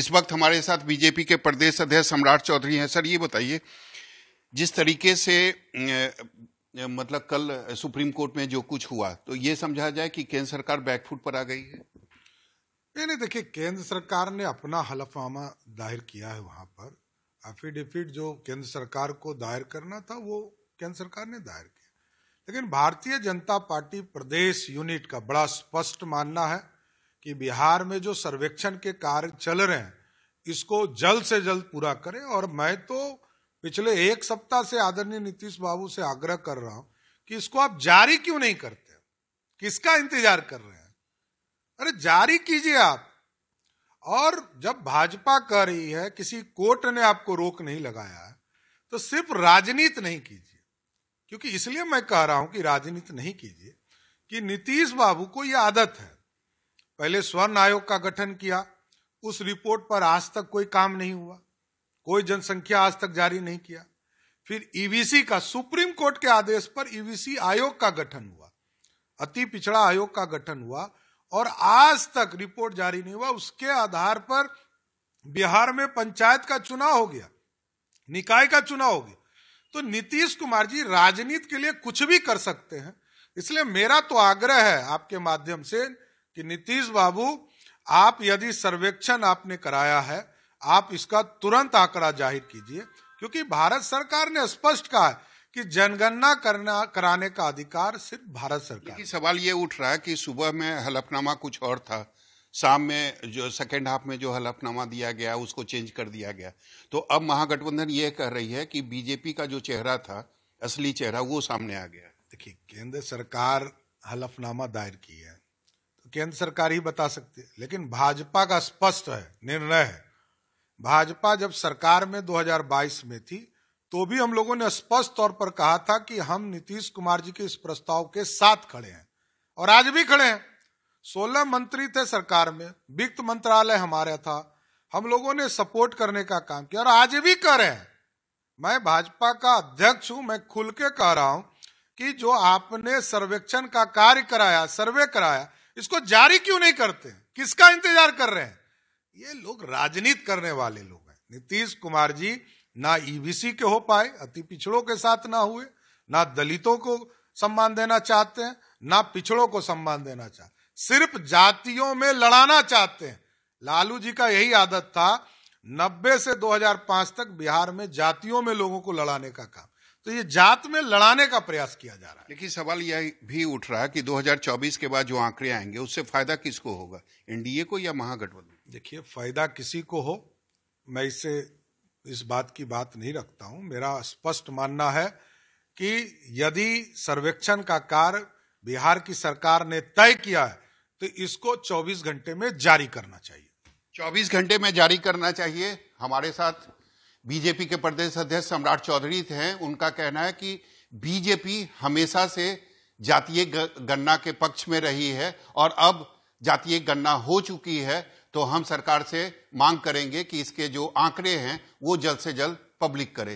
इस वक्त हमारे साथ बीजेपी के प्रदेश अध्यक्ष सम्राट चौधरी हैं सर ये बताइए जिस तरीके से मतलब कल सुप्रीम कोर्ट में जो कुछ हुआ तो ये समझा जाए कि केंद्र सरकार बैकफुट पर आ गई है नहीं नहीं देखिए केंद्र सरकार ने अपना हलफनामा दायर किया है वहां पर एफिडेविट जो केंद्र सरकार को दायर करना था वो केंद्र सरकार ने दायर किया लेकिन भारतीय जनता पार्टी प्रदेश यूनिट का बड़ा स्पष्ट मानना है कि बिहार में जो सर्वेक्षण के कार्य चल रहे हैं इसको जल्द से जल्द पूरा करें और मैं तो पिछले एक सप्ताह से आदरणीय नीतीश बाबू से आग्रह कर रहा हूं कि इसको आप जारी क्यों नहीं करते किसका इंतजार कर रहे हैं अरे जारी कीजिए आप और जब भाजपा कह रही है किसी कोर्ट ने आपको रोक नहीं लगाया तो सिर्फ राजनीति नहीं कीजिए क्योंकि इसलिए मैं कह रहा हूं कि राजनीति नहीं कीजिए कि नीतीश बाबू को यह आदत है पहले स्वर्ण आयोग का गठन किया उस रिपोर्ट पर आज तक कोई काम नहीं हुआ कोई जनसंख्या आज तक जारी नहीं किया फिर ईवीसी e का सुप्रीम कोर्ट के आदेश पर ईवीसी e आयोग का गठन हुआ अति पिछड़ा आयोग का गठन हुआ और आज तक रिपोर्ट जारी नहीं हुआ उसके आधार पर बिहार में पंचायत का चुनाव हो गया निकाय का चुनाव हो गया तो नीतीश कुमार जी राजनीति के लिए कुछ भी कर सकते हैं इसलिए मेरा तो आग्रह है आपके माध्यम से कि नीतीश बाबू आप यदि सर्वेक्षण आपने कराया है आप इसका तुरंत आंकड़ा जाहिर कीजिए क्योंकि भारत सरकार ने स्पष्ट कहा है कि जनगणना करना कराने का अधिकार सिर्फ भारत सरकार सवाल ये उठ रहा है कि सुबह में हलफनामा कुछ और था शाम में जो सेकेंड हाफ में जो हलफनामा दिया गया उसको चेंज कर दिया गया तो अब महागठबंधन ये कह रही है कि बीजेपी का जो चेहरा था असली चेहरा वो सामने आ गया देखिए केंद्र सरकार हलफनामा दायर की है केंद्र सरकार ही बता सकती है लेकिन भाजपा का स्पष्ट है निर्णय है भाजपा जब सरकार में 2022 में थी तो भी हम लोगों ने स्पष्ट तौर पर कहा था कि हम नीतीश कुमार जी के इस प्रस्ताव के साथ खड़े हैं और आज भी खड़े हैं सोलह मंत्री थे सरकार में वित्त मंत्रालय हमारा था हम लोगों ने सपोर्ट करने का काम किया और आज भी कर रहे हैं मैं भाजपा का अध्यक्ष हूं मैं खुल के कह रहा हूं कि जो आपने सर्वेक्षण का कार्य कराया सर्वे कराया इसको जारी क्यों नहीं करते किसका इंतजार कर रहे हैं ये लोग राजनीत करने वाले लोग हैं नीतीश कुमार जी ना ईबीसी e के हो पाए अति पिछड़ों के साथ ना हुए ना दलितों को सम्मान देना चाहते हैं ना पिछड़ों को सम्मान देना चाहते सिर्फ जातियों में लड़ाना चाहते हैं लालू जी का यही आदत था 90 से 2005 तक बिहार में जातियों में लोगों को लड़ाने का काम तो ये जात में लड़ाने का प्रयास किया जा रहा है लेकिन सवाल यह भी उठ रहा है कि 2024 के बाद जो आंकड़े आएंगे उससे फायदा किसको होगा एनडीए को या महागठबंधन देखिए फायदा किसी को हो मैं इससे इस बात की बात नहीं रखता हूं मेरा स्पष्ट मानना है कि यदि सर्वेक्षण का कार्य बिहार की सरकार ने तय किया है तो इसको 24 घंटे में जारी करना चाहिए 24 घंटे में जारी करना चाहिए हमारे साथ बीजेपी के प्रदेश अध्यक्ष सम्राट चौधरी थे उनका कहना है कि बीजेपी हमेशा से जातीय गणना के पक्ष में रही है और अब जातीय गणना हो चुकी है तो हम सरकार से मांग करेंगे कि इसके जो आंकड़े हैं वो जल्द से जल्द पब्लिक करें